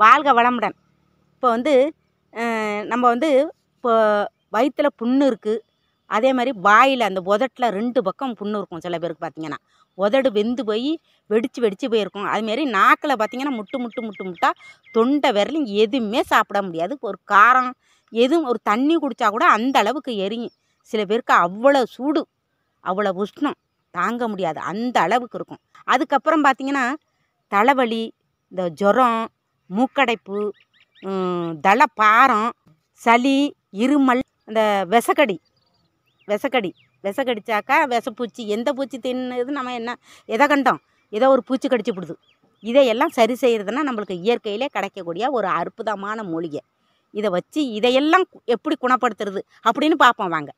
வாழ்க வளமுடன் இப்போ வந்து நம்ம வந்து இப்போ வயிற்றில் புண்ணு இருக்குது அதே மாதிரி வாயில் அந்த உதட்டில் ரெண்டு பக்கம் புண்ணு இருக்கும் சில பேருக்கு பார்த்திங்கன்னா உதடு வெந்து போய் வெடித்து வெடித்து போயிருக்கும் அதுமாரி நாக்கில் பார்த்திங்கன்னா முட்டு முட்டு முட்டு முட்டாக தொண்டை விரலும் எதுவுமே சாப்பிட முடியாது ஒரு காரம் எதுவும் ஒரு தண்ணி குடித்தா கூட அந்த அளவுக்கு எரியும் சில பேருக்கு அவ்வளோ சூடு அவ்வளோ உஷ்ணம் தாங்க முடியாது அந்த அளவுக்கு இருக்கும் அதுக்கப்புறம் பார்த்திங்கன்னா தலைவலி இந்த ஜுரம் மூக்கடைப்பு தலைப்பாரம் பாரம் சளி இருமல் இந்த விசக்கடி விசக்கடி விச கடித்தாக்கா விசப்பூச்சி எந்த பூச்சி தின்னுது நம்ம என்ன எதை கண்டோம் ஏதோ ஒரு பூச்சி கடிச்சு விடுது இதையெல்லாம் சரி செய்கிறதுனா நம்மளுக்கு இயற்கையிலே கிடைக்கக்கூடிய ஒரு அற்புதமான மூலிகை இதை வச்சு இதையெல்லாம் எப்படி குணப்படுத்துறது அப்படின்னு பார்ப்போம் வாங்க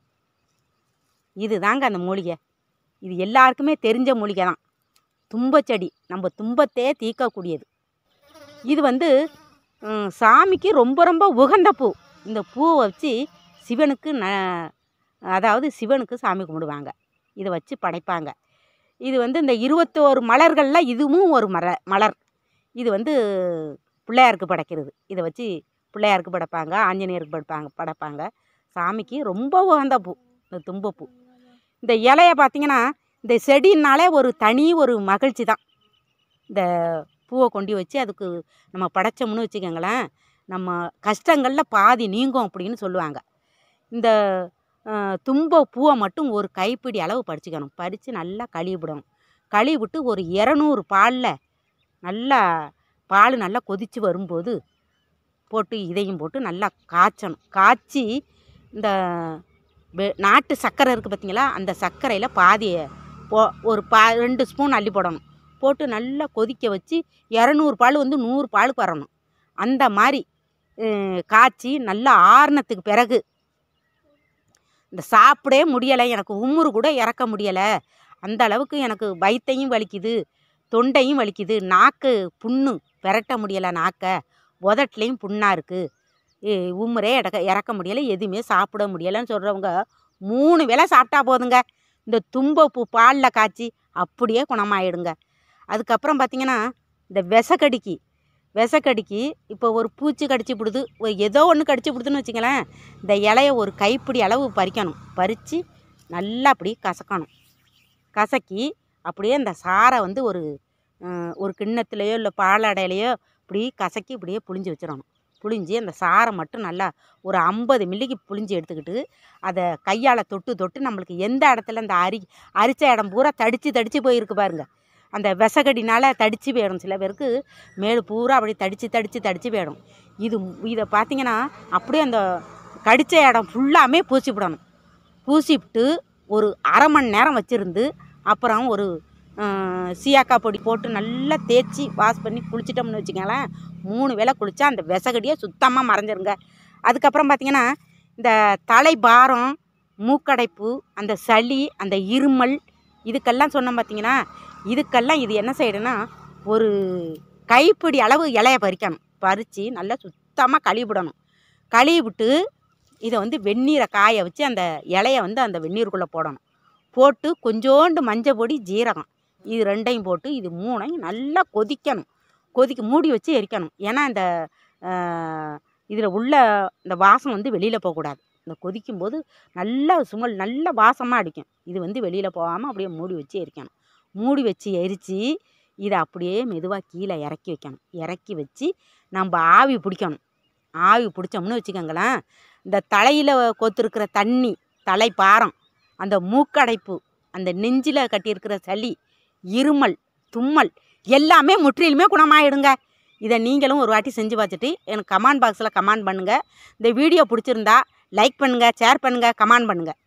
இது தாங்க அந்த மூலிகை இது எல்லாருக்குமே தெரிஞ்ச மூலிகை தான் தும்பச்செடி நம்ம தும்பத்தையே தீர்க்கக்கூடியது இது வந்து சாமிக்கு ரொம்ப ரொம்ப உகந்த பூ இந்த பூவை வச்சு சிவனுக்கு ந அதாவது சிவனுக்கு சாமி கும்பிடுவாங்க இதை வச்சு படைப்பாங்க இது வந்து இந்த இருபத்தோரு மலர்களில் இதுவும் ஒரு மர மலர் இது வந்து பிள்ளையாருக்கு படைக்கிறது இதை வச்சு பிள்ளையாருக்கு படைப்பாங்க ஆஞ்சநேயருக்கு படைப்பாங்க படைப்பாங்க சாமிக்கு ரொம்ப உகந்த பூ இந்த தும்பப்பூ இந்த இலையை பார்த்திங்கன்னா இந்த செடினாலே ஒரு தனி ஒரு மகிழ்ச்சி தான் இந்த பூவை கொண்டு வச்சு அதுக்கு நம்ம படைச்சோம்னு வச்சுக்கோங்களேன் நம்ம கஷ்டங்களில் பாதி நீங்கும் அப்படின்னு சொல்லுவாங்க இந்த தும்ப பூவை மட்டும் ஒரு கைப்பிடி அளவு பறிச்சுக்கணும் பறித்து நல்லா கழுவிடணும் விட்டு ஒரு இரநூறு பாலில் நல்லா பால் நல்லா கொதித்து வரும்போது போட்டு இதையும் போட்டு நல்லா காய்ச்சணும் காய்ச்சி இந்த நாட்டு சர்க்கரை இருக்குது பார்த்தீங்களா அந்த சர்க்கரையில் பாதியை போ ஒரு பா ரெண்டு ஸ்பூன் அள்ளி போடணும் போட்டு நல்லா கொதிக்க வச்சு இரநூறு பால் வந்து நூறு பாலுக்கு வரணும் அந்த மாதிரி காய்ச்சி நல்லா ஆறுனத்துக்கு பிறகு இந்த சாப்பிடவே முடியலை எனக்கு உம்முறு கூட இறக்க முடியலை அந்த அளவுக்கு எனக்கு வயிற்றையும் வலிக்குது தொண்டையும் வலிக்குது நாக்கு புண்ணு பெரட்ட முடியலை நாக்கை உதட்டிலையும் புண்ணாக இருக்குது உம்முறே இடக்க இறக்க முடியலை எதுவுமே சாப்பிட முடியலைன்னு சொல்கிறவங்க மூணு வேளை சாப்பிட்டா போதுங்க இந்த தும்பப்பு பாலில் காய்ச்சி அப்படியே குணமாயிடுங்க அதுக்கப்புறம் பார்த்தீங்கன்னா இந்த விசக்கடிக்கு விசக்கடிக்கு இப்போ ஒரு பூச்சி கடிச்சு பிடுது ஒரு ஏதோ ஒன்று கடிச்சு பிடுதுன்னு வச்சுங்களேன் இந்த இலையை ஒரு கைப்பிடி அளவு பறிக்கணும் பறித்து நல்லா அப்படி கசக்கணும் கசக்கி அப்படியே அந்த சாரை வந்து ஒரு ஒரு கிண்ணத்துலேயோ இல்லை பாலடையிலையோ இப்படி கசக்கி இப்படியே புளிஞ்சு வச்சிடணும் புளிஞ்சு அந்த சாரை மட்டும் நல்லா ஒரு ஐம்பது மில்லிக்கு புளிஞ்சு எடுத்துக்கிட்டு அதை கையால் தொட்டு தொட்டு நம்மளுக்கு எந்த இடத்துல அந்த அரி அரிச்ச இடம் பூரா தடித்து தடித்து போயிருக்கு பாருங்கள் அந்த விசகடினால் தடிச்சு போயிடும் சில பேருக்கு மேலே பூரா அப்படி தடித்து தடித்து தடித்து போயிடும் இது இதை பார்த்திங்கன்னா அப்படியே அந்த கடித்த இடம் ஃபுல்லாமே பூசிவிடணும் பூசிவிட்டு ஒரு அரை மணி நேரம் வச்சுருந்து அப்புறம் ஒரு சீயாக்கா பொடி போட்டு நல்லா தேய்ச்சி வாஷ் பண்ணி குளிச்சிட்டோம்னு வச்சுக்கங்களேன் மூணு வேளை குளித்தா அந்த விசகடியை சுத்தமாக மறைஞ்சிருங்க அதுக்கப்புறம் பார்த்திங்கன்னா இந்த தலை பாரம் மூக்கடைப்பு அந்த சளி அந்த இருமல் இதுக்கெல்லாம் சொன்னோம் பார்த்தீங்கன்னா இதுக்கெல்லாம் இது என்ன செய்யணும்னா ஒரு கைப்பிடி அளவு இலையை பறிக்கணும் பறித்து நல்லா சுத்தமாக கழுவிடணும் கழுவிட்டு இதை வந்து வெந்நீரை காய வச்சு அந்த இலையை வந்து அந்த வெந்நீருக்குள்ளே போடணும் போட்டு கொஞ்சோண்டு மஞ்சள் பொடி ஜீரகம் இது ரெண்டையும் போட்டு இது மூணையும் நல்லா கொதிக்கணும் கொதிக்க மூடி வச்சு எரிக்கணும் ஏன்னா இந்த இதில் உள்ள இந்த வாசம் வந்து வெளியில் போகக்கூடாது இந்த கொதிக்கும்போது நல்லா சுமல் நல்ல வாசமாக அடிக்கும் இது வந்து வெளியில் போகாமல் அப்படியே மூடி வச்சு எரிக்கணும் மூடி வச்சு எரித்து இதை அப்படியே மெதுவாக கீழே இறக்கி வைக்கணும் இறக்கி வச்சு நம்ம ஆவி பிடிக்கணும் ஆவி பிடிச்சோம்னு வச்சுக்கோங்களேன் இந்த தலையில் கொத்துருக்கிற தண்ணி தலை பாரம் அந்த மூக்கடைப்பு அந்த நெஞ்சில் கட்டியிருக்கிற சளி இருமல் தும்மல் எல்லாமே முற்றிலுமே குணமாயிடுங்க இதை நீங்களும் ஒரு வாட்டி செஞ்சு பார்த்துட்டு எனக்கு கமெண்ட் பாக்ஸில் கமெண்ட் பண்ணுங்கள் இந்த வீடியோ பிடிச்சிருந்தா லைக் பண்ணுங்கள் ஷேர் பண்ணுங்கள் கமெண்ட் பண்ணுங்கள்